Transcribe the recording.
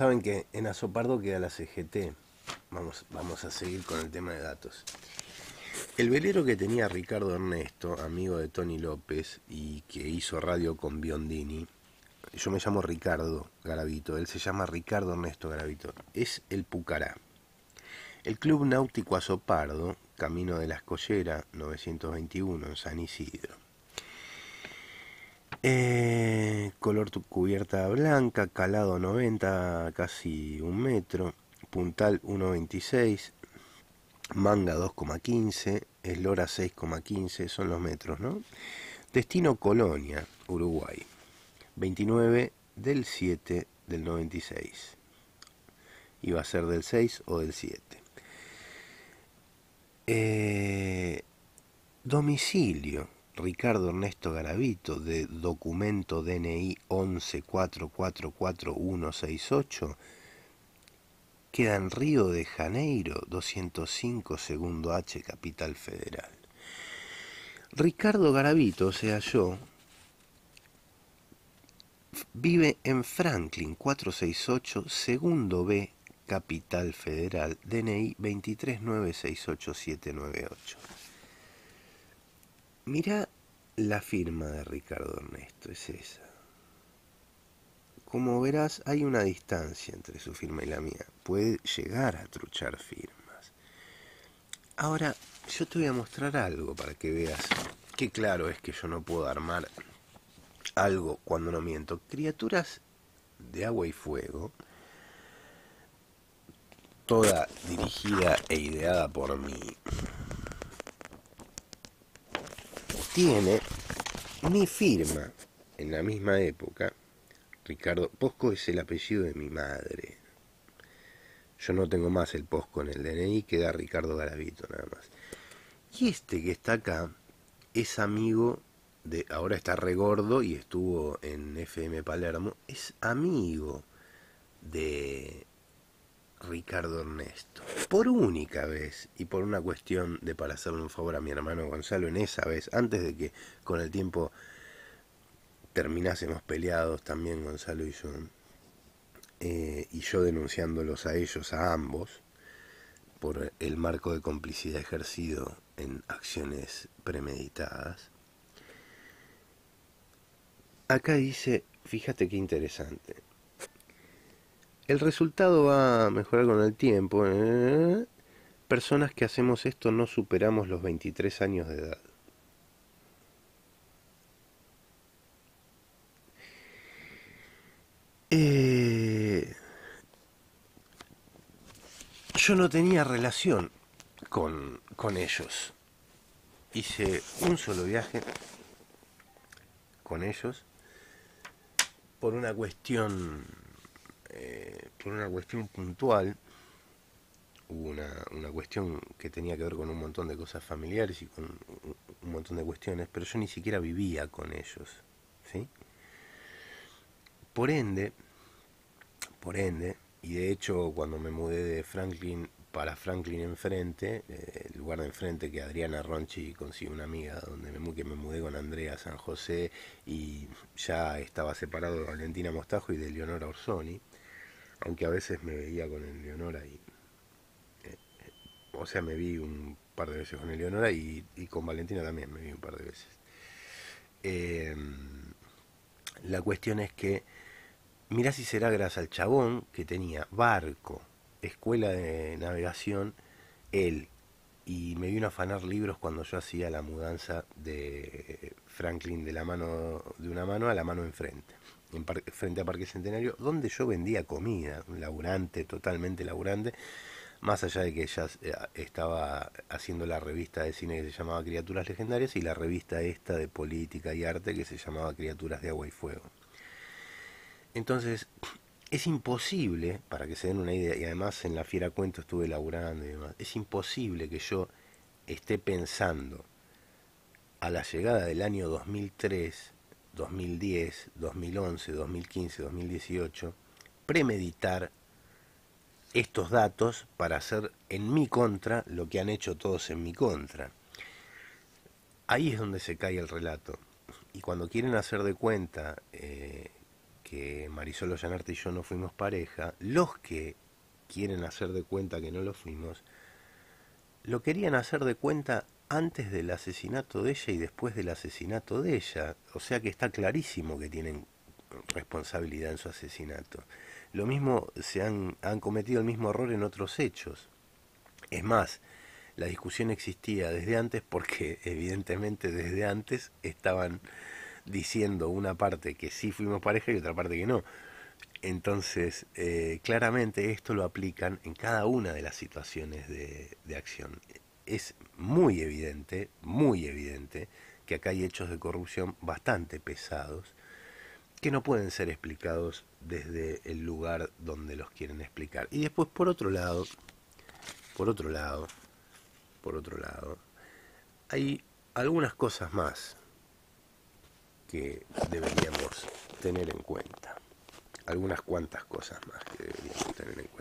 Saben que en Azopardo queda la CGT. Vamos, vamos a seguir con el tema de datos. El velero que tenía Ricardo Ernesto, amigo de Tony López y que hizo radio con Biondini, yo me llamo Ricardo Garavito, él se llama Ricardo Ernesto Garavito, es el Pucará. El Club Náutico Azopardo, Camino de la Escollera, 921, en San Isidro. Eh, color cubierta blanca, calado 90, casi un metro, puntal 1.26, manga 2,15, eslora 6,15, son los metros, ¿no? Destino Colonia, Uruguay, 29 del 7 del 96. Iba a ser del 6 o del 7. Eh, domicilio Ricardo Ernesto Garavito de documento DNI 11444168 queda en Río de Janeiro 205 segundo H Capital Federal. Ricardo Garavito, o sea yo, vive en Franklin 468 segundo B Capital Federal DNI 23968798. Mira la firma de Ricardo Ernesto, es esa. Como verás, hay una distancia entre su firma y la mía. Puede llegar a truchar firmas. Ahora, yo te voy a mostrar algo para que veas qué claro es que yo no puedo armar algo cuando no miento. Criaturas de agua y fuego, toda dirigida e ideada por mí tiene mi firma. En la misma época, Ricardo Posco es el apellido de mi madre. Yo no tengo más el Posco en el DNI, queda Ricardo Garavito nada más. Y este que está acá es amigo de, ahora está regordo y estuvo en FM Palermo, es amigo de Ricardo Ernesto por única vez y por una cuestión de para hacerle un favor a mi hermano Gonzalo en esa vez, antes de que con el tiempo terminásemos peleados también Gonzalo y yo, eh, y yo denunciándolos a ellos, a ambos, por el marco de complicidad ejercido en acciones premeditadas. Acá dice, fíjate qué interesante, el resultado va a mejorar con el tiempo. ¿eh? Personas que hacemos esto no superamos los 23 años de edad. Eh, yo no tenía relación con, con ellos. Hice un solo viaje con ellos por una cuestión por una cuestión puntual, hubo una, una, cuestión que tenía que ver con un montón de cosas familiares y con un montón de cuestiones, pero yo ni siquiera vivía con ellos, ¿sí? Por ende, por ende, y de hecho cuando me mudé de Franklin para Franklin enfrente, eh, el lugar de enfrente que Adriana Ronchi consiguió una amiga, donde me, que me mudé con Andrea San José y ya estaba separado de Valentina Mostajo y de Leonora Orsoni, aunque a veces me veía con Eleonora y... Eh, eh, o sea, me vi un par de veces con Eleonora y, y con Valentina también me vi un par de veces. Em, la cuestión es que, mirá si será gracias al chabón que tenía barco, escuela de navegación, él. Y me vino a afanar libros cuando yo hacía la mudanza de Franklin de la mano de una mano a la mano enfrente frente a Parque Centenario, donde yo vendía comida, un laburante, totalmente laburante, más allá de que ella eh, estaba haciendo la revista de cine que se llamaba Criaturas Legendarias y la revista esta de política y arte que se llamaba Criaturas de Agua y Fuego. Entonces, es imposible, para que se den una idea, y además en la Fiera Cuento estuve laburando y demás, es imposible que yo esté pensando a la llegada del año 2003 2010, 2011, 2015, 2018, premeditar estos datos para hacer en mi contra lo que han hecho todos en mi contra. Ahí es donde se cae el relato. Y cuando quieren hacer de cuenta eh, que Marisol Ollanarte y yo no fuimos pareja, los que quieren hacer de cuenta que no lo fuimos, lo querían hacer de cuenta antes del asesinato de ella y después del asesinato de ella. O sea que está clarísimo que tienen responsabilidad en su asesinato. Lo mismo se han, han cometido el mismo error en otros hechos. Es más, la discusión existía desde antes porque evidentemente desde antes estaban diciendo una parte que sí fuimos pareja y otra parte que no. Entonces, eh, claramente esto lo aplican en cada una de las situaciones de acción es muy evidente, muy evidente, que acá hay hechos de corrupción bastante pesados que no pueden ser explicados desde el lugar donde los quieren explicar. Y después, por otro lado, por otro lado, por otro lado, hay algunas cosas más que deberíamos tener en cuenta. Algunas cuantas cosas más que deberíamos tener en cuenta.